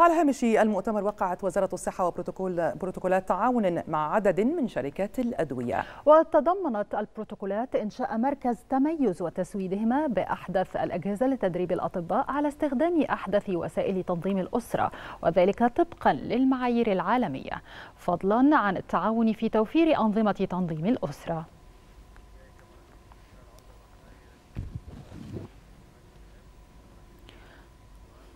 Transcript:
وعلى هامش المؤتمر وقعت وزارة الصحة وبروتوكول بروتوكولات تعاون مع عدد من شركات الأدوية وتضمنت البروتوكولات إنشاء مركز تميز وتسويدهما بأحدث الأجهزة لتدريب الأطباء على استخدام أحدث وسائل تنظيم الأسرة وذلك طبقا للمعايير العالمية فضلا عن التعاون في توفير أنظمة تنظيم الأسرة